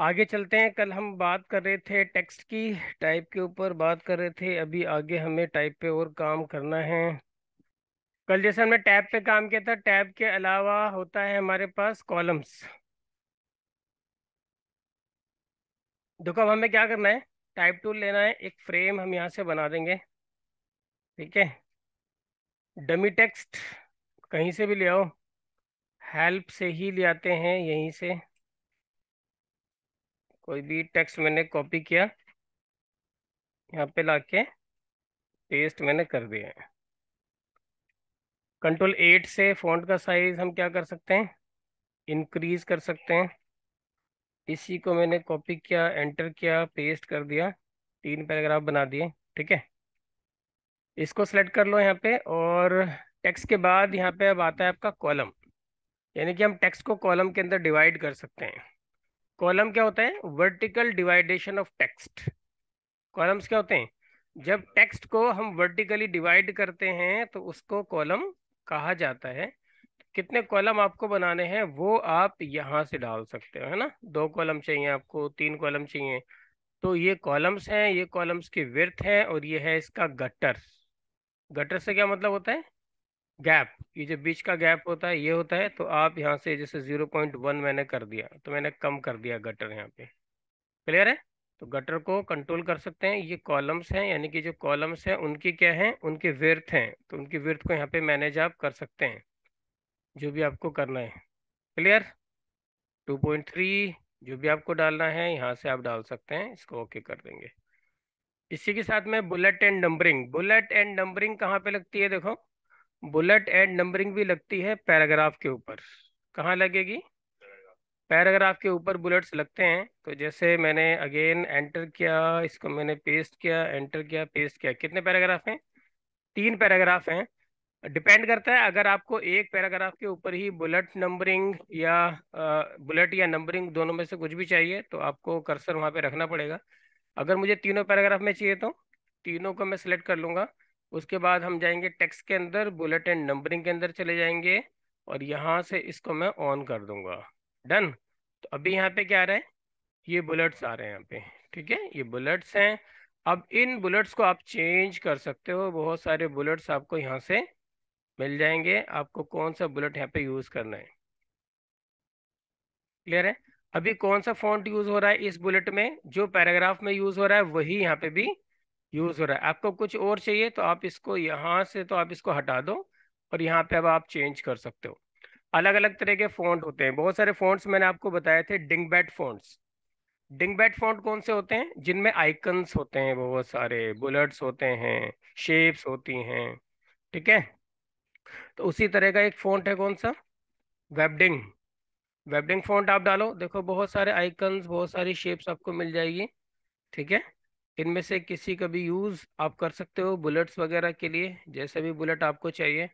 आगे चलते हैं कल हम बात कर रहे थे टेक्स्ट की टाइप के ऊपर बात कर रहे थे अभी आगे हमें टाइप पे और काम करना है कल जैसे हमने टैब पे काम किया था टैब के अलावा होता है हमारे पास कॉलम्स देखो अब हमें क्या करना है टाइप टूल लेना है एक फ्रेम हम यहाँ से बना देंगे ठीक है डमी टेक्स्ट कहीं से भी ले आओ हेल्प से ही ले आते हैं यहीं से कोई भी टेक्स्ट मैंने कॉपी किया यहाँ पे लाके पेस्ट मैंने कर दिया है कंट्रोल एट से फॉन्ट का साइज हम क्या कर सकते हैं इंक्रीज कर सकते हैं इसी को मैंने कॉपी किया एंटर किया पेस्ट कर दिया तीन पैराग्राफ बना दिए ठीक है इसको सेलेक्ट कर लो यहाँ पे और टेक्स के बाद यहाँ पे अब आता है आपका कॉलम यानी कि हम टैक्स को कॉलम के अंदर डिवाइड कर सकते हैं कॉलम क्या होता है vertical division of text columns क्या होते हैं जब टेक्स्ट को हम वर्टिकली डिवाइड करते हैं तो उसको कॉलम कहा जाता है कितने कॉलम आपको बनाने हैं वो आप यहाँ से डाल सकते हो है ना दो कॉलम चाहिए आपको तीन कॉलम चाहिए तो ये कॉलम्स हैं ये कॉलम्स की विर्थ है और ये है इसका गटर गटर से क्या मतलब होता है गैप ये जो बीच का गैप होता है ये होता है तो आप यहाँ से जैसे जीरो पॉइंट वन मैंने कर दिया तो मैंने कम कर दिया गटर यहाँ पे क्लियर है तो गटर को कंट्रोल कर सकते हैं ये कॉलम्स हैं यानी कि जो कॉलम्स हैं उनकी क्या हैं उनके विर्थ हैं तो उनकी व्यर्थ को यहाँ पे मैनेज आप कर सकते हैं जो भी आपको करना है क्लियर थ्री जो भी आपको डालना है यहाँ से आप डाल सकते हैं इसको ओके कर देंगे इसी के साथ में bullet and numbering bullet and numbering कहाँ पे लगती है देखो बुलेट एंड नंबरिंग भी लगती है पैराग्राफ के ऊपर कहाँ लगेगी पैराग्राफ के ऊपर बुलेट्स लगते हैं तो जैसे मैंने अगेन एंटर किया इसको मैंने पेस्ट किया एंटर किया पेस्ट किया कितने पैराग्राफ हैं तीन पैराग्राफ हैं डिपेंड करता है अगर आपको एक पैराग्राफ के ऊपर ही बुलेट नंबरिंग या बुलेट या नंबरिंग दोनों में से कुछ भी चाहिए तो आपको कर्सर वहाँ पे रखना पड़ेगा अगर मुझे तीनों पैराग्राफ में चाहिए तो तीनों को मैं सिलेक्ट कर लूँगा उसके बाद हम जाएंगे टेक्स के अंदर बुलेट एंड नंबरिंग के अंदर चले जाएंगे और यहाँ से इसको मैं ऑन कर दूंगा डन तो अभी यहाँ पे क्या आ रहा है ये बुलेट्स आ रहे हैं यहाँ पे ठीक है ये बुलेट्स हैं अब इन बुलेट्स को आप चेंज कर सकते हो बहुत सारे बुलेट्स आपको यहाँ से मिल जाएंगे आपको कौन सा बुलेट यहाँ पे यूज़ करना है क्लियर है अभी कौन सा फॉन्ट यूज़ हो रहा है इस बुलेट में जो पैराग्राफ में यूज़ हो रहा है वही यहाँ पे भी यूज हो रहा है आपको कुछ और चाहिए तो आप इसको यहाँ से तो आप इसको हटा दो और यहाँ पे अब आप चेंज कर सकते हो अलग अलग तरह के फॉन्ट होते हैं बहुत सारे फॉन्ट्स मैंने आपको बताए थे डिंगबैट फॉन्ट्स डिंगबैट फॉन्ट कौन से होते हैं जिनमें आइकन्स होते हैं बहुत सारे बुलेट्स होते हैं शेप्स होती हैं ठीक है तो उसी तरह का एक फॉन्ट है कौन सा वेबडिंग वेबडिंग फॉन्ट आप डालो देखो बहुत सारे आइकन्स बहुत सारी शेप्स आपको मिल जाएगी ठीक है इनमें से किसी का भी यूज़ आप कर सकते हो बुलेट्स वगैरह के लिए जैसे भी बुलेट आपको चाहिए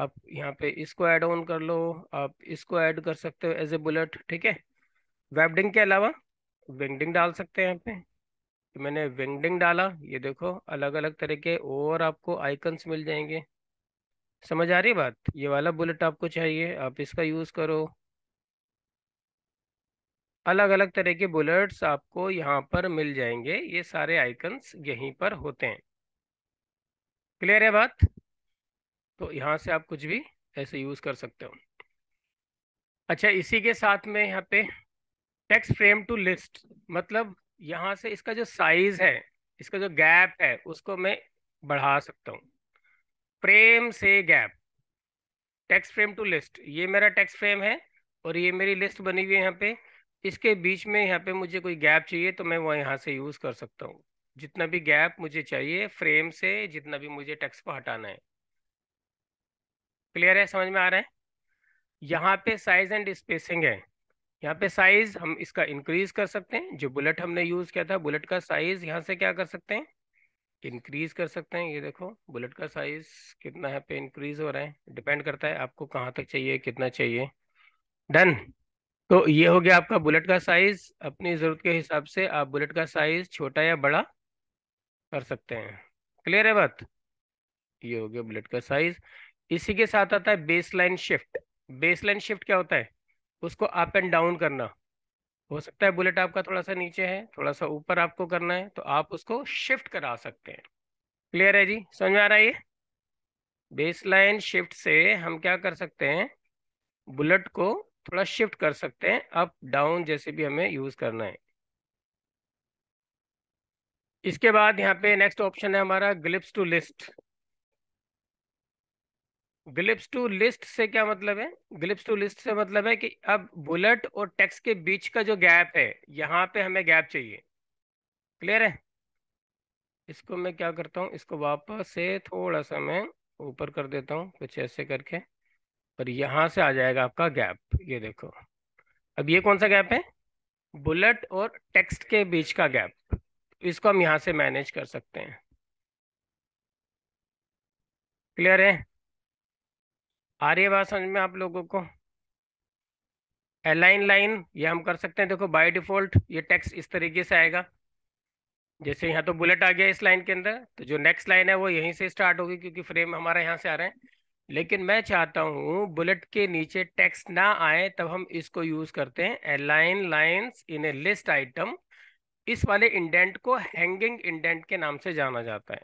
आप यहाँ पे इसको ऐड ऑन कर लो आप इसको ऐड कर सकते हो एज ए बुलेट ठीक है वेबडिंग के अलावा विंगडिंग डाल सकते हैं यहाँ पे तो मैंने विंगडिंग डाला ये देखो अलग अलग तरह के और आपको आइकन्स मिल जाएंगे समझ आ रही बात ये वाला बुलेट आपको चाहिए आप इसका यूज़ करो अलग अलग तरह के बुलेट्स आपको यहाँ पर मिल जाएंगे ये सारे आइकन्स यहीं पर होते हैं क्लियर है बात तो यहाँ से आप कुछ भी ऐसे यूज़ कर सकते हो अच्छा इसी के साथ में यहाँ पे टेक्स्ट फ्रेम टू लिस्ट मतलब यहाँ से इसका जो साइज है इसका जो गैप है उसको मैं बढ़ा सकता हूँ फ्रेम से gap text frame to list ये मेरा टेक्स्ट फ्रेम है और ये मेरी लिस्ट बनी हुई है यहाँ पे इसके बीच में यहाँ पे मुझे कोई गैप चाहिए तो मैं वो यहाँ से यूज़ कर सकता हूँ जितना भी गैप मुझे चाहिए फ्रेम से जितना भी मुझे टेक्स्ट को हटाना है क्लियर है समझ में आ रहा है यहाँ पे साइज एंड स्पेसिंग है यहाँ पे साइज हम इसका इंक्रीज कर सकते हैं जो बुलेट हमने यूज किया था बुलेट का साइज यहाँ से क्या कर सकते हैं इंक्रीज कर सकते हैं ये देखो बुलेट का साइज कितना यहाँ पे इंक्रीज हो रहा है डिपेंड करता है आपको कहाँ तक चाहिए कितना चाहिए डन तो ये हो गया आपका बुलेट का साइज अपनी ज़रूरत के हिसाब से आप बुलेट का साइज छोटा या बड़ा कर सकते हैं क्लियर है बात ये हो गया बुलेट का साइज इसी के साथ आता है baseline shift baseline shift क्या होता है उसको अप एंड डाउन करना हो सकता है बुलेट आपका थोड़ा सा नीचे है थोड़ा सा ऊपर आपको करना है तो आप उसको शिफ्ट करा सकते हैं क्लियर है जी समझ में आ रहा है ये बेस लाइन शिफ्ट से हम क्या कर सकते हैं बुलेट को थोड़ा शिफ्ट कर सकते हैं अप डाउन जैसे भी हमें यूज करना है इसके बाद यहाँ पे नेक्स्ट ऑप्शन है हमारा glyphs to list glyphs to list से क्या मतलब है ग्लिप्स टू लिस्ट से मतलब है कि अब बुलेट और टेक्स के बीच का जो गैप है यहाँ पे हमें गैप चाहिए क्लियर है इसको मैं क्या करता हूँ इसको वापस से थोड़ा सा मैं ऊपर कर देता हूँ कुछ ऐसे करके पर यहाँ से आ जाएगा आपका गैप ये देखो अब ये कौन सा गैप है बुलेट और टेक्स्ट के बीच का गैप इसको हम यहाँ से मैनेज कर सकते हैं क्लियर है आ रही है बात समझ में आप लोगों को एलाइन लाइन ये हम कर सकते हैं देखो बाय डिफॉल्ट ये टेक्स्ट इस तरीके से आएगा जैसे यहाँ तो बुलेट आ गया इस लाइन के अंदर तो जो नेक्स्ट लाइन है वो यहीं से स्टार्ट होगी क्योंकि फ्रेम हमारे यहाँ से आ रहे हैं लेकिन मैं चाहता हूँ बुलेट के नीचे टेक्स्ट ना आए तब हम इसको यूज करते हैं align lines in a list item इस वाले इंडेंट को हैंगिंग इंडेंट के नाम से जाना जाता है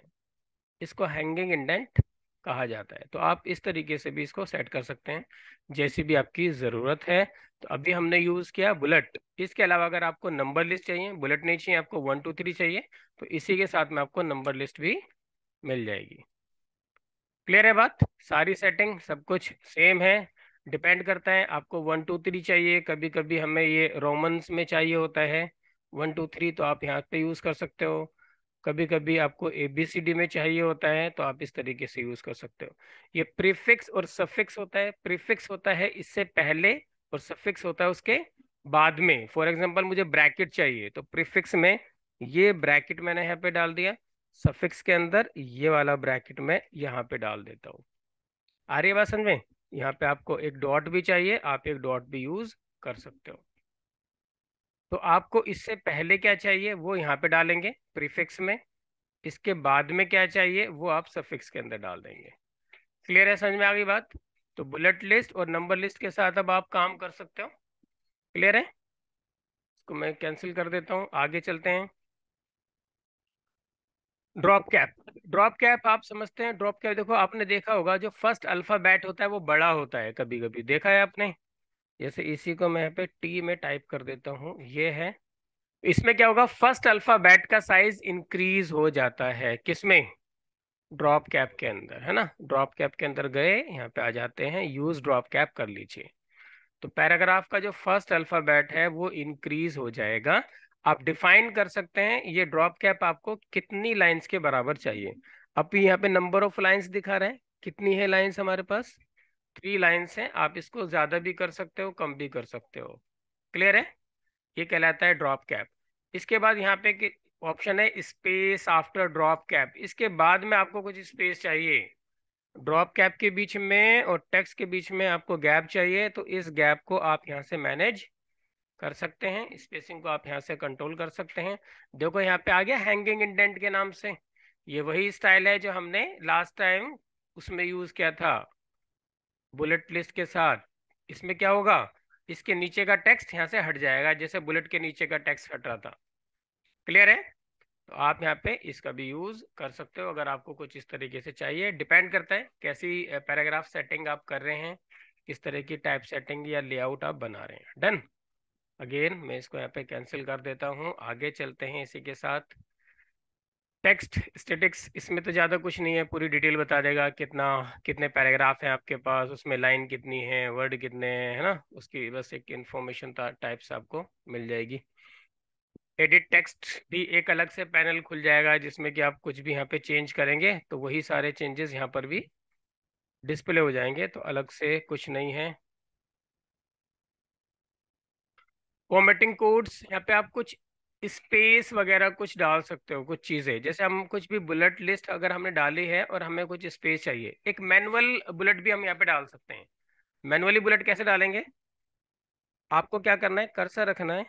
इसको हैंगिंग इंडेंट कहा जाता है तो आप इस तरीके से भी इसको सेट कर सकते हैं जैसी भी आपकी ज़रूरत है तो अभी हमने यूज़ किया बुलेट इसके अलावा अगर आपको नंबर लिस्ट चाहिए बुलेट नहीं चाहिए आपको वन टू थ्री चाहिए तो इसी के साथ में आपको नंबर लिस्ट भी मिल जाएगी क्लियर है बात सारी सेटिंग सब कुछ सेम है डिपेंड करता है आपको वन टू थ्री चाहिए कभी कभी हमें ये रोमन्स में चाहिए होता है वन टू थ्री तो आप यहाँ पे यूज़ कर सकते हो कभी कभी आपको ए बी सी डी में चाहिए होता है तो आप इस तरीके से यूज़ कर सकते हो ये प्रीफिक्स और सफिक्स होता है प्रीफिक्स होता है इससे पहले और सफिक्स होता है उसके बाद में फॉर एग्जाम्पल मुझे ब्रैकेट चाहिए तो प्रीफिक्स में ये ब्रैकेट मैंने यहाँ पे डाल दिया सफिक्स के अंदर ये वाला ब्रैकेट मैं यहाँ पे डाल देता हूँ आ रही है बात समझ में यहाँ पे आपको एक डॉट भी चाहिए आप एक डॉट भी यूज कर सकते हो तो आपको इससे पहले क्या चाहिए वो यहाँ पे डालेंगे प्रीफिक्स में इसके बाद में क्या चाहिए वो आप सफिक्स के अंदर डाल देंगे क्लियर है समझ में आ गई बात तो बुलेट लिस्ट और नंबर लिस्ट के साथ अब आप काम कर सकते हो क्लियर है इसको मैं कैंसिल कर देता हूँ आगे चलते हैं ड्रॉप कैप ड्रॉप कैप आप समझते हैं ड्रॉप कैप देखो आपने देखा होगा जो फर्स्ट अल्फाबेट होता है वो बड़ा होता है कभी कभी देखा है आपने जैसे इसी को मैं यहाँ पे टी में टाइप कर देता हूँ ये है इसमें क्या होगा फर्स्ट अल्फाबेट का साइज इंक्रीज हो जाता है किसमें ड्रॉप कैप के अंदर है ना ड्रॉप कैप के अंदर गए यहाँ पे आ जाते हैं यूज ड्रॉप कैप कर लीजिए तो पैराग्राफ का जो फर्स्ट अल्फाबेट है वो इंक्रीज हो जाएगा आप डिफाइन कर सकते हैं ये ड्रॉप कैप आपको कितनी लाइंस के बराबर चाहिए अब यहाँ पे नंबर ऑफ लाइंस दिखा रहे हैं कितनी है लाइंस हमारे पास थ्री लाइंस हैं आप इसको ज़्यादा भी कर सकते हो कम भी कर सकते हो क्लियर है ये कहलाता है ड्रॉप कैप इसके बाद यहाँ पे ऑप्शन है स्पेस आफ्टर ड्रॉप कैप इसके बाद में आपको कुछ स्पेस चाहिए ड्रॉप कैप के बीच में और टेक्स के बीच में आपको गैप चाहिए तो इस गैप को आप यहाँ से मैनेज कर सकते हैं स्पेसिंग को आप यहाँ से कंट्रोल कर सकते हैं देखो यहाँ पे आ गया हैंगिंग इंडेंट के नाम से ये वही स्टाइल है जो हमने लास्ट टाइम उसमें यूज किया था बुलेट लिस्ट के साथ इसमें क्या होगा इसके नीचे का टेक्स्ट यहाँ से हट जाएगा जैसे बुलेट के नीचे का टेक्स्ट हट रहा था क्लियर है तो आप यहाँ पे इसका भी यूज कर सकते हो अगर आपको कुछ इस तरीके से चाहिए डिपेंड करता है कैसी पैराग्राफ सेटिंग आप कर रहे हैं किस तरह की टाइप सेटिंग या लेआउट आप बना रहे हैं डन अगेन मैं इसको यहाँ पे कैंसिल कर देता हूँ आगे चलते हैं इसी के साथ टेक्स्ट स्टेटिक्स इसमें तो ज़्यादा कुछ नहीं है पूरी डिटेल बता देगा कितना कितने पैराग्राफ हैं आपके पास उसमें लाइन कितनी है वर्ड कितने हैं है ना उसकी बस एक इन्फॉर्मेशन टाइप्स आपको मिल जाएगी एडिट टेक्स्ट भी एक अलग से पैनल खुल जाएगा जिसमें कि आप कुछ भी यहाँ पे चेंज करेंगे तो वही सारे चेंजेस यहाँ पर भी डिस्प्ले हो जाएंगे तो अलग से कुछ नहीं है वॉमिटिंग कोड्स यहाँ पे आप कुछ स्पेस वगैरह कुछ डाल सकते हो कुछ चीज़ें जैसे हम कुछ भी बुलेट लिस्ट अगर हमने डाली है और हमें कुछ स्पेस चाहिए एक मैनुअल बुलेट भी हम यहाँ पे डाल सकते हैं मैनुअली बुलेट कैसे डालेंगे आपको क्या करना है कर्सर रखना है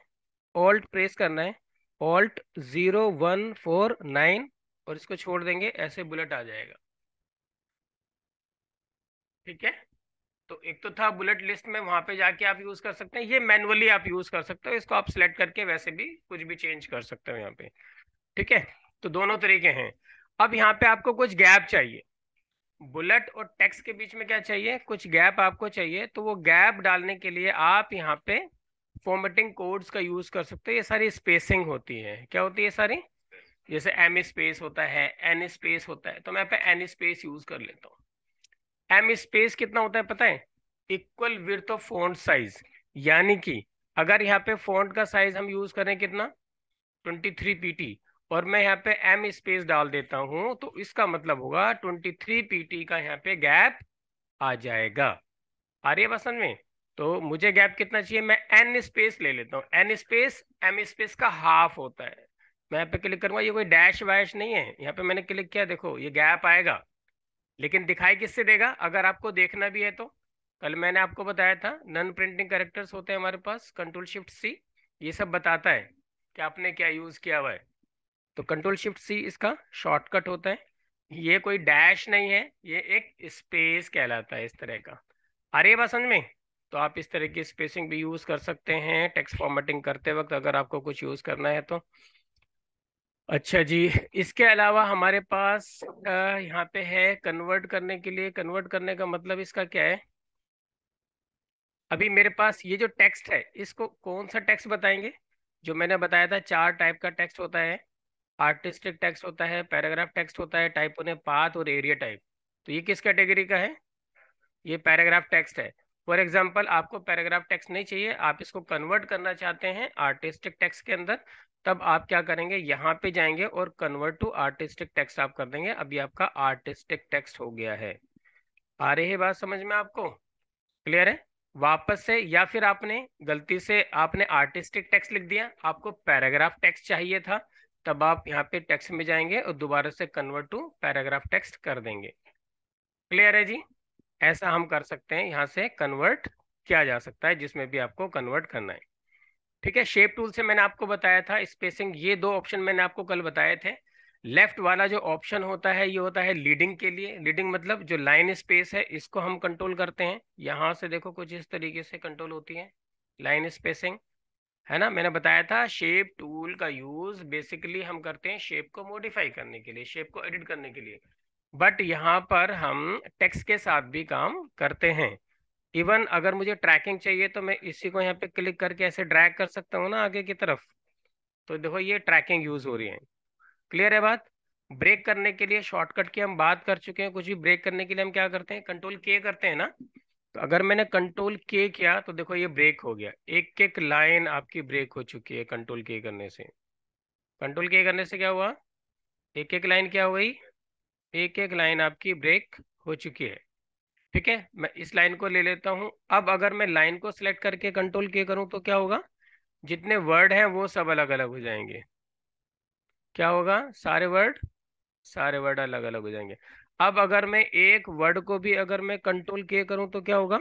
ऑल्ट प्रेस करना है alt zero one four nine और इसको छोड़ देंगे ऐसे बुलेट आ जाएगा ठीक है तो एक तो था बुलेट लिस्ट में वहां पे जाके आप यूज कर सकते हैं ये मैनुअली आप यूज कर सकते हो इसको आप सिलेक्ट करके वैसे भी कुछ भी चेंज कर सकते हो यहाँ पे ठीक है तो दोनों तरीके हैं अब यहाँ पे आपको कुछ गैप चाहिए बुलेट और टेक्स्ट के बीच में क्या चाहिए कुछ गैप आपको चाहिए तो वो गैप डालने के लिए आप यहाँ पे फॉर्मेटिंग कोड्स का यूज कर सकते हो ये सारी स्पेसिंग होती है क्या होती है सारी जैसे एम स्पेस होता है एन स्पेस होता है तो मैं पे एन स्पेस यूज कर लेता हूँ एम स्पेस कितना होता है पता है equal width of font size यानी कि अगर यहाँ पे फॉन्ट का साइज हम यूज करें कितना 23 टी और मैं यहाँ पे एम स्पेस डाल देता हूँ तो इसका मतलब होगा 23 टी का यहाँ पे गैप आ जाएगा आ रही है पसंद में तो मुझे गैप कितना चाहिए मैं एन स्पेस ले लेता हूँ एन स्पेस एम स्पेस का हाफ होता है मैं यहाँ पे क्लिक करूंगा ये कोई डैश वैश नहीं है यहाँ पे मैंने क्लिक किया देखो ये गैप आएगा लेकिन दिखाई किससे देगा अगर आपको देखना भी है तो कल मैंने आपको बताया था नॉन प्रिंटिंग करेक्टर्स होते हैं हमारे पास कंट्रोल शिफ्ट सी ये सब बताता है कि आपने क्या यूज़ किया हुआ है तो कंट्रोल शिफ्ट सी इसका शॉर्टकट होता है ये कोई डैश नहीं है ये एक स्पेस कहलाता है इस तरह का अरे रही बात समझ में तो आप इस तरह की स्पेसिंग भी यूज़ कर सकते हैं टेक्स्ट फॉर्मेटिंग करते वक्त अगर आपको कुछ यूज़ करना है तो अच्छा जी इसके अलावा हमारे पास यहाँ पे है कन्वर्ट करने के लिए कन्वर्ट करने का मतलब इसका क्या है अभी मेरे पास ये जो टेक्स्ट है इसको कौन सा टेक्स्ट बताएंगे जो मैंने बताया था चार टाइप का टेक्स्ट होता है आर्टिस्टिक टेक्स्ट होता है पैराग्राफ टेक्स्ट होता है टाइप होने पाथ और एरिया टाइप तो ये किस कैटेगरी का है ये पैराग्राफ टेक्स्ट है फॉर एग्जाम्पल आपको पैराग्राफ टेक्स्ट नहीं चाहिए आप इसको कन्वर्ट करना चाहते हैं आर्टिस्टिक टेक्स्ट के अंदर तब आप क्या करेंगे यहाँ पे जाएंगे और कन्वर्ट टू आर्टिस्टिक टेक्स्ट आप कर देंगे अभी आपका आर्टिस्टिक टेक्स्ट हो गया है आ रही है बात समझ में आपको क्लियर है वापस से या फिर आपने गलती से आपने आर्टिस्टिक टेक्स्ट लिख दिया आपको पैराग्राफ टेक्स्ट चाहिए था तब आप यहाँ पे टेक्स्ट में जाएंगे और दोबारा से कन्वर्ट टू पैराग्राफ टेक्स्ट कर देंगे क्लियर है जी ऐसा हम कर सकते हैं यहाँ से कन्वर्ट किया जा सकता है जिसमें भी आपको कन्वर्ट करना है ठीक है शेप टूल से मैंने आपको बताया था स्पेसिंग ये दो ऑप्शन मैंने आपको कल बताए थे लेफ्ट वाला जो ऑप्शन होता है ये होता है लीडिंग के लिए लीडिंग मतलब जो लाइन स्पेस है इसको हम कंट्रोल करते हैं यहाँ से देखो कुछ इस तरीके से कंट्रोल होती है लाइन स्पेसिंग है ना मैंने बताया था शेप टूल का यूज बेसिकली हम करते हैं शेप को मॉडिफाई करने के लिए शेप को एडिट करने के लिए बट यहाँ पर हम टेक्स्ट के साथ भी काम करते हैं इवन अगर मुझे ट्रैकिंग चाहिए तो मैं इसी को यहाँ पे क्लिक करके ऐसे ड्रैग कर सकता हूँ ना आगे की तरफ तो देखो ये ट्रैकिंग यूज हो रही है क्लियर है बात ब्रेक करने के लिए शॉर्टकट की हम बात कर चुके हैं कुछ भी ब्रेक करने के लिए हम क्या करते हैं कंट्रोल के करते हैं ना तो अगर मैंने कंट्रोल के किया तो देखो ये ब्रेक हो गया एक एक लाइन आपकी ब्रेक हो चुकी है कंट्रोल के करने से कंट्रोल के करने से क्या हुआ एक एक लाइन क्या हो गई एक एक लाइन आपकी ब्रेक हो चुकी है ठीक है मैं इस लाइन को ले लेता हूं अब अगर मैं लाइन को सिलेक्ट करके कंट्रोल के करूं तो क्या होगा जितने वर्ड हैं वो सब अलग अलग हो जाएंगे क्या होगा सारे वर्ड सारे वर्ड अलग अलग हो जाएंगे अब अगर मैं एक वर्ड को भी अगर मैं कंट्रोल के करूँ तो क्या होगा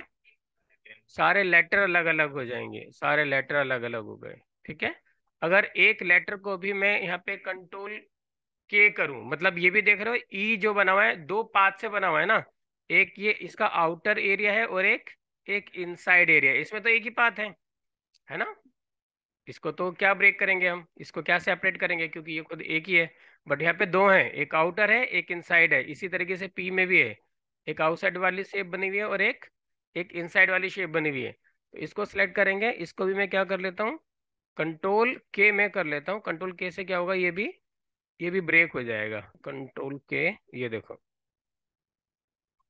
सारे लेटर अलग अलग हो जाएंगे सारे लेटर अलग अलग हो गए ठीक है अगर एक लेटर को भी मैं यहाँ पे कंट्रोल के करूं मतलब ये भी देख रहे हो ई जो बना हुआ है दो पाथ से बना हुआ है ना एक ये इसका आउटर एरिया है और एक एक इनसाइड एरिया इसमें तो एक ही पाथ है है ना इसको तो क्या ब्रेक करेंगे हम इसको क्या सेपरेट करेंगे क्योंकि ये खुद एक ही है बट यहाँ पे दो हैं एक आउटर है एक इनसाइड है इसी तरीके से पी में भी है एक आउटसाइड वाली शेप बनी हुई है और एक एक इनसाइड वाली शेप बनी हुई है तो इसको सिलेक्ट करेंगे इसको भी मैं क्या कर लेता हूँ कंट्रोल के में कर लेता हूँ कंट्रोल के से क्या होगा ये भी ये भी ब्रेक हो जाएगा कंट्रोल के ये देखो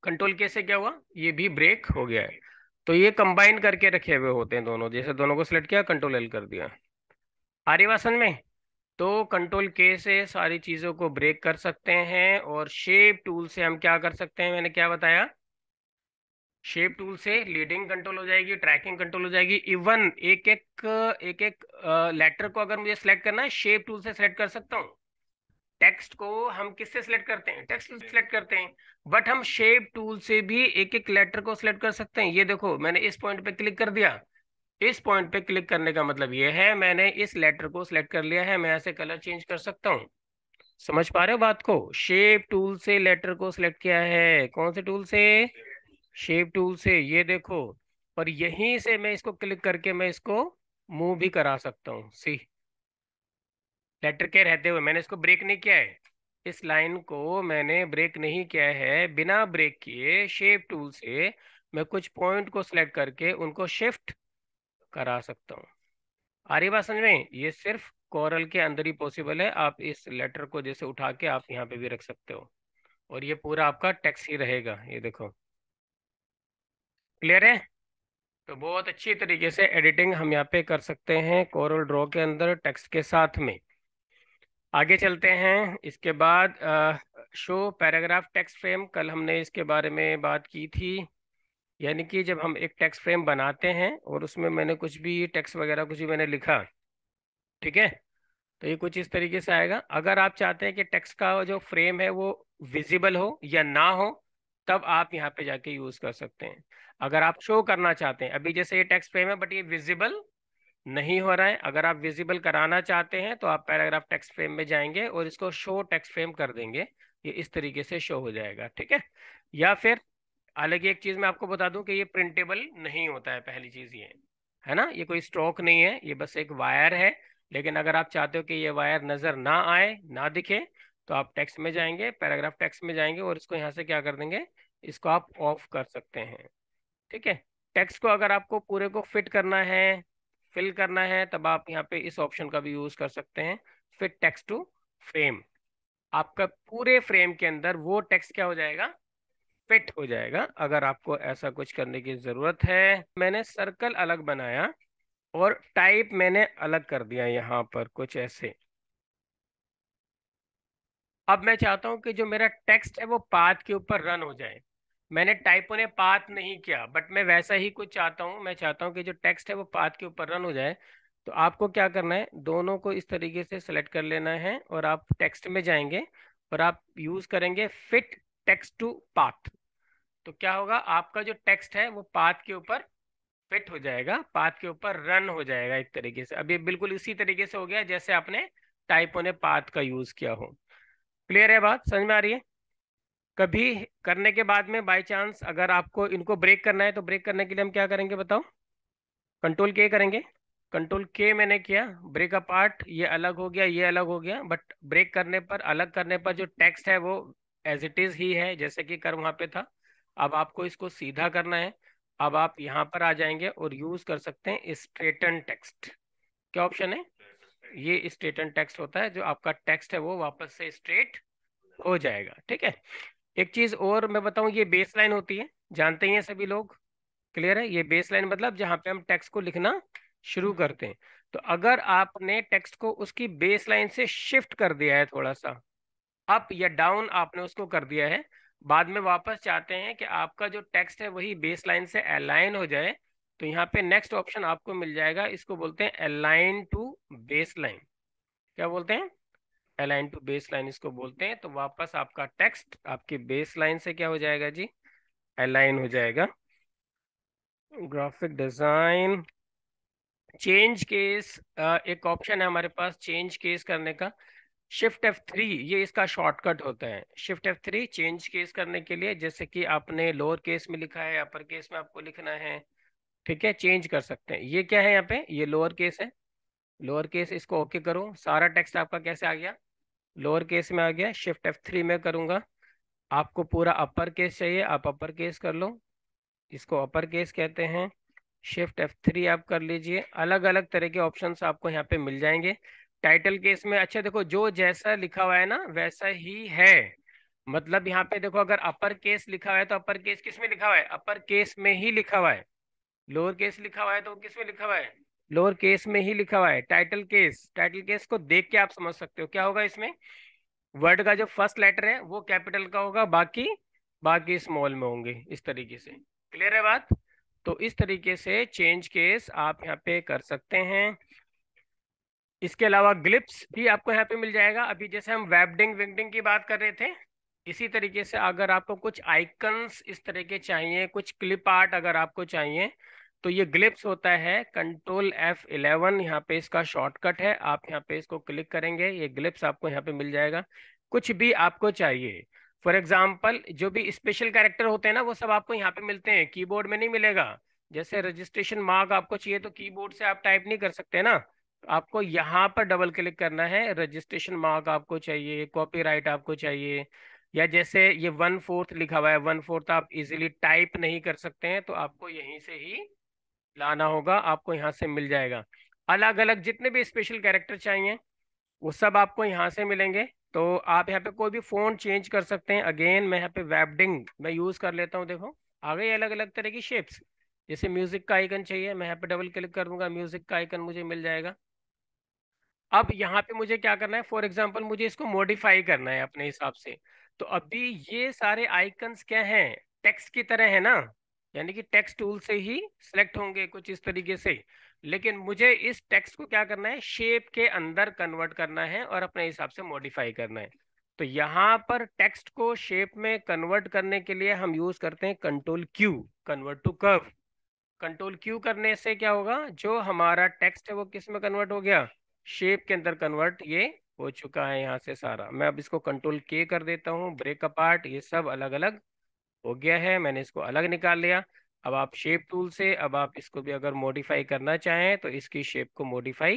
कंट्रोल के से क्या हुआ ये भी ब्रेक हो गया है तो ये कंबाइन करके रखे हुए होते हैं दोनों जैसे दोनों को सिलेक्ट किया कंट्रोल एल कर दिया आर्यवासन में तो कंट्रोल के से सारी चीज़ों को ब्रेक कर सकते हैं और शेप टूल से हम क्या कर सकते हैं मैंने क्या बताया शेप टूल से लीडिंग कंट्रोल हो जाएगी ट्रैकिंग कंट्रोल हो जाएगी इवन एक एक एक एक लेटर को अगर मुझे सेलेक्ट करना है शेप टूल से सेलेक्ट कर सकता हूँ टेक्स्ट को हम किससे सिलेक्ट करते हैं टेक्स्ट सिलेक्ट करते हैं बट हम शेप टूल से भी एक एक लेटर को सिलेक्ट कर सकते हैं ये देखो मैंने इस पॉइंट पे क्लिक कर दिया इस पॉइंट पे क्लिक करने का मतलब ये है मैंने इस लेटर को सिलेक्ट कर लिया है मैं ऐसे कलर चेंज कर सकता हूँ समझ पा रहे हो बात को शेप टूल से लेटर को सिलेक्ट किया है कौन से टूल से शेप टूल से ये देखो और यहीं से मैं इसको क्लिक करके मैं इसको मूव भी करा सकता हूँ सी लेटर के रहते हुए मैंने इसको ब्रेक नहीं किया है इस लाइन को मैंने ब्रेक नहीं किया है बिना ब्रेक किए शेप टूल से मैं कुछ पॉइंट को सिलेक्ट करके उनको शिफ्ट करा सकता हूँ आ रही बात समझ में ये सिर्फ कॉरल के अंदर ही पॉसिबल है आप इस लेटर को जैसे उठा के आप यहाँ पे भी रख सकते हो और ये पूरा आपका टैक्स ही रहेगा ये देखो क्लियर है तो बहुत अच्छी तरीके से एडिटिंग हम यहाँ पे कर सकते हैं कोरल ड्रॉ के अंदर टेक्स्ट के साथ में आगे चलते हैं इसके बाद आ, शो पैराग्राफ टेक्स्ट फ्रेम कल हमने इसके बारे में बात की थी यानी कि जब हम एक टेक्स्ट फ्रेम बनाते हैं और उसमें मैंने कुछ भी टेक्स्ट वगैरह कुछ भी मैंने लिखा ठीक है तो ये कुछ इस तरीके से आएगा अगर आप चाहते हैं कि टेक्स्ट का जो फ्रेम है वो विजिबल हो या ना हो तब आप यहाँ पे जाके यूज़ कर सकते हैं अगर आप शो करना चाहते हैं अभी जैसे ये टेक्स्ट फ्रेम है बट ये विजिबल नहीं हो रहा है अगर आप विजिबल कराना चाहते हैं तो आप पैराग्राफ टेक्स्ट फ्रेम में जाएंगे और इसको शो टेक्स्ट फ्रेम कर देंगे ये इस तरीके से शो हो जाएगा ठीक है या फिर हालांकि एक चीज़ मैं आपको बता दूं कि ये प्रिंटेबल नहीं होता है पहली चीज़ ये है ना ये कोई स्ट्रोक नहीं है ये बस एक वायर है लेकिन अगर आप चाहते हो कि ये वायर नज़र ना आए ना दिखे तो आप टेक्स्ट में जाएंगे पैराग्राफ टेक्स्ट में जाएंगे और इसको यहाँ से क्या कर देंगे इसको आप ऑफ कर सकते हैं ठीक है टेक्स्ट को अगर आपको पूरे को फिट करना है फिल करना है तब आप यहाँ पे इस ऑप्शन का भी यूज कर सकते हैं फिट टेक्स टू फ्रेम आपका पूरे फ्रेम के अंदर वो टेक्स्ट क्या हो जाएगा फिट हो जाएगा अगर आपको ऐसा कुछ करने की ज़रूरत है मैंने सर्कल अलग बनाया और टाइप मैंने अलग कर दिया यहाँ पर कुछ ऐसे अब मैं चाहता हूं कि जो मेरा टेक्स्ट है वो पाथ के ऊपर रन हो जाए मैंने टाइपो ने पाथ नहीं किया बट मैं वैसा ही कुछ चाहता हूँ मैं चाहता हूँ कि जो टेक्स्ट है वो पाथ के ऊपर रन हो जाए तो आपको क्या करना है दोनों को इस तरीके से सेलेक्ट कर लेना है और आप टेक्स्ट में जाएंगे और आप यूज़ करेंगे फिट टेक्स्ट टू पाथ तो क्या होगा आपका जो टेक्स्ट है वो पाथ के ऊपर फिट हो जाएगा पाथ के ऊपर रन हो जाएगा एक तरीके से अब ये बिल्कुल इसी तरीके से हो गया जैसे आपने टाइपो ने पाथ का यूज़ किया हो क्लियर है बात समझ में आ रही है कभी करने के बाद में बाय चांस अगर आपको इनको ब्रेक करना है तो ब्रेक करने के लिए हम क्या करेंगे बताओ कंट्रोल के करेंगे कंट्रोल के मैंने किया ब्रेक अ पार्ट ये अलग हो गया ये अलग हो गया बट ब्रेक करने पर अलग करने पर जो टेक्स्ट है वो एज इट इज ही है जैसे कि कर वहाँ पे था अब आपको इसको सीधा करना है अब आप यहाँ पर आ जाएंगे और यूज कर सकते हैं स्ट्रेटन टेक्स्ट क्या ऑप्शन है ये स्ट्रेटन टेक्स्ट होता है जो आपका टेक्स्ट है वो वापस से स्ट्रेट हो जाएगा ठीक है एक चीज और मैं बताऊं ये बेस लाइन होती है जानते ही हैं सभी लोग क्लियर है ये बेस लाइन मतलब जहां पे हम टेक्स्ट को लिखना शुरू करते हैं तो अगर आपने टेक्स्ट को उसकी बेस लाइन से शिफ्ट कर दिया है थोड़ा सा अप या डाउन आपने उसको कर दिया है बाद में वापस चाहते हैं कि आपका जो टेक्स्ट है वही बेस लाइन से अलाइन हो जाए तो यहाँ पे नेक्स्ट ऑप्शन आपको मिल जाएगा इसको बोलते हैं अलाइन टू बेस लाइन क्या बोलते हैं अलाइन टू बेस लाइन इसको बोलते हैं तो वापस आपका टेक्स्ट आपके बेस लाइन से क्या हो जाएगा जी अलाइन हो जाएगा ग्राफिक डिजाइन चेंज केस एक ऑप्शन है हमारे पास चेंज केस करने का शिफ्ट एफ थ्री ये इसका शॉर्टकट होता है shift F three change case करने के लिए जैसे कि आपने लोअर केस में लिखा है अपर केस में आपको लिखना है ठीक है चेंज कर सकते हैं ये क्या है यहाँ पे ये लोअर केस है लोअर केस इसको ओके करो सारा टेक्स्ट आपका कैसे आ गया लोअर केस में आ गया शिफ्ट एफ थ्री में करूंगा आपको पूरा अपर केस चाहिए आप अपर केस कर लो इसको अपर केस कहते हैं शिफ्ट एफ थ्री आप कर लीजिए अलग अलग तरह के ऑप्शन आपको यहाँ पे मिल जाएंगे टाइटल केस में अच्छा देखो जो जैसा लिखा हुआ है ना वैसा ही है मतलब यहाँ पे देखो अगर अपर केस लिखा हुआ है तो अपर केस किस में लिखा हुआ है अपर केस में ही लिखा हुआ है लोअर केस लिखा हुआ है तो किस में लिखा हुआ है लोअर केस में ही लिखा हुआ है टाइटल केस टाइटल केस को देख के आप समझ सकते हो क्या होगा इसमें वर्ड का जो फर्स्ट लेटर है वो कैपिटल का होगा बाकी बाकी स्मॉल में होंगे इस तरीके से क्लियर है बात तो इस तरीके से चेंज केस आप यहाँ पे कर सकते हैं इसके अलावा ग्लिप्स भी आपको यहाँ पे मिल जाएगा अभी जैसे हम वेबडिंग विंगडिंग की बात कर रहे थे इसी तरीके से अगर आपको कुछ आइकन्स इस तरह के चाहिए कुछ क्लिप आर्ट अगर आपको चाहिए तो ये ग्लिप्स होता है कंट्रोल एफ इलेवन यहाँ पे इसका शॉर्टकट है आप यहाँ पे इसको क्लिक करेंगे ये ग्लिप्स आपको यहाँ पे मिल जाएगा कुछ भी आपको चाहिए फॉर एग्जाम्पल जो भी स्पेशल कैरेक्टर होते हैं ना वो सब आपको यहाँ पे मिलते हैं कीबोर्ड में नहीं मिलेगा जैसे रजिस्ट्रेशन मार्क आपको चाहिए तो कीबोर्ड से आप टाइप नहीं कर सकते ना आपको यहाँ पर डबल क्लिक करना है रजिस्ट्रेशन मार्क आपको चाहिए कॉपीराइट आपको चाहिए या जैसे ये वन फोर्थ लिखा हुआ है वन फोर्थ आप इजीली टाइप नहीं कर सकते हैं तो आपको यहीं से ही लाना होगा आपको यहाँ से मिल जाएगा अलग अलग जितने भी स्पेशल कैरेक्टर चाहिए वो सब आपको यहाँ से मिलेंगे तो आप यहाँ पे कोई भी फ़ोन चेंज कर सकते हैं अगेन मैं यहाँ पे वेबडिंग मैं यूज़ कर लेता हूँ देखो आ गई अलग अलग तरह की शेप्स जैसे म्यूज़िक का आइकन चाहिए मैं यहाँ पे डबल क्लिक कर दूंगा म्यूज़िक का आइकन मुझे मिल जाएगा अब यहाँ पे मुझे क्या करना है फॉर एग्जाम्पल मुझे इसको मॉडिफाई करना है अपने हिसाब से तो अभी ये सारे आइकन क्या है टेक्स की तरह है ना यानी कि टेक्स्ट टूल से ही सिलेक्ट होंगे कुछ इस तरीके से लेकिन मुझे इस टेक्स्ट को क्या करना है शेप के अंदर कन्वर्ट करना है और अपने हिसाब से मॉडिफाई करना है तो यहाँ पर टेक्स्ट को शेप में कन्वर्ट करने के लिए हम यूज करते हैं control Q convert to curve control Q करने से क्या होगा जो हमारा टेक्स्ट है वो किस में कन्वर्ट हो गया शेप के अंदर कन्वर्ट ये हो चुका है यहाँ से सारा मैं अब इसको कंट्रोल के कर देता हूँ ब्रेक अपार्ट ये सब अलग अलग हो गया है मैंने इसको अलग निकाल लिया अब आप शेप टूल से अब आप इसको भी अगर मॉडिफाई करना चाहें तो इसकी शेप को मॉडिफाई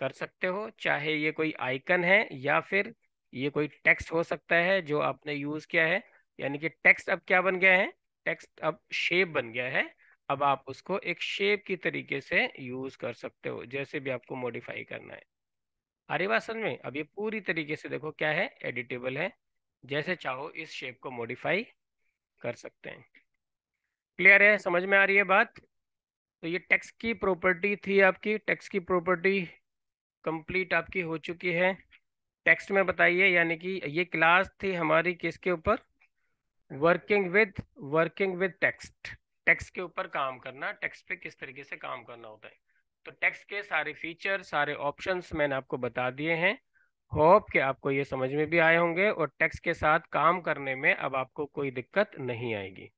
कर सकते हो चाहे ये कोई आइकन है या फिर ये कोई टेक्स्ट हो सकता है जो आपने यूज़ किया है यानी कि टेक्स्ट अब क्या बन गया है टेक्स्ट अब शेप बन गया है अब आप उसको एक शेप की तरीके से यूज़ कर सकते हो जैसे भी आपको मॉडिफाई करना है अरे बात समझ में अब ये पूरी तरीके से देखो क्या है एडिटेबल है जैसे चाहो इस शेप को मॉडिफाई कर सकते हैं क्लियर है समझ में आ रही है बात तो ये टैक्स की प्रॉपर्टी थी आपकी टैक्स की प्रॉपर्टी कंप्लीट आपकी हो चुकी है टेक्स्ट में बताइए यानी कि ये क्लास थी हमारी किसके ऊपर working with working with text text के ऊपर काम करना टेक्स्ट पे किस तरीके से काम करना होता है तो टेक्स्ट के सारे फीचर सारे ऑप्शंस मैंने आपको बता दिए हैं होप कि आपको ये समझ में भी आए होंगे और टेक्स्ट के साथ काम करने में अब आपको कोई दिक्कत नहीं आएगी